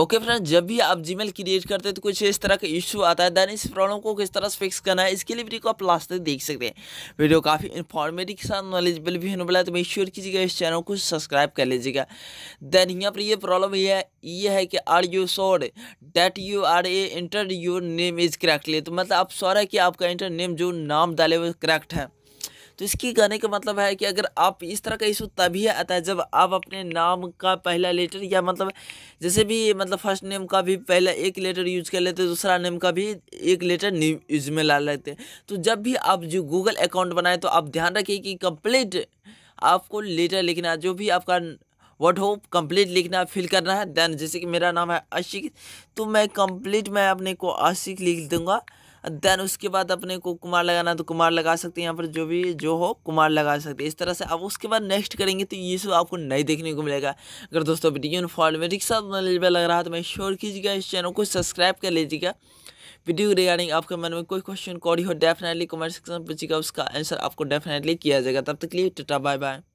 okay friends जब भी आप जीमेल क्रिएट करते हैं तो कुछ इस तरह का इश्यू आता है देन इस प्रॉब्लम को किस तरह से फिक्स करना है इसके लिए वीडियो को आप लास्ट तक देख सकते हैं वीडियो काफ़ी इन्फॉर्मेटिव के साथ नॉलेजेबल भी होने वाला है तो मैं श्योर तो कीजिएगा इस चैनल को सब्सक्राइब कर लीजिएगा देन यहाँ पर ये प्रॉब्लम यह है ये है कि are you sure that you are a enter your name is correctly तो मतलब आप शोर है कि आपका इंटर नेम जो नाम डाले वो करेक्ट है तो इसकी कहने का मतलब है कि अगर आप इस तरह का इशू तभी आता है जब आप अपने नाम का पहला लेटर या मतलब जैसे भी मतलब फर्स्ट नेम का भी पहला एक लेटर यूज कर लेते हैं दूसरा नेम का भी एक लेटर यूज में ला लेते हैं तो जब भी आप जो गूगल अकाउंट बनाए तो आप ध्यान रखिए कि कंप्लीट आपको लेटर लिखना जो भी आपका वर्ड हो कम्प्लीट लिखना फिल करना है देन जैसे कि मेरा नाम है आशिक तो मैं कम्प्लीट मैं अपने को आशिक लिख दूंगा देन उसके बाद अपने को कुमार लगाना तो कुमार लगा सकते हैं यहाँ पर जो भी जो हो कुमार लगा सकते हैं इस तरह से अब उसके बाद नेक्स्ट करेंगे तो ये सब आपको नहीं देखने को मिलेगा अगर दोस्तों वीडियो इन्फॉर्मेटिव में रिक्शा लग रहा है तो मैं श्योर कीजिएगा इस चैनल को सब्सक्राइब कर लीजिएगा वीडियो रिगार्डिंग आपके मन में कोई क्वेश्चन कॉरी हो डेफिनेटली कमेंट सेक्शन में पूछिएगा उसका आंसर आपको डेफिनेटली किया जाएगा तब तक के लिए टाटा बाय बाय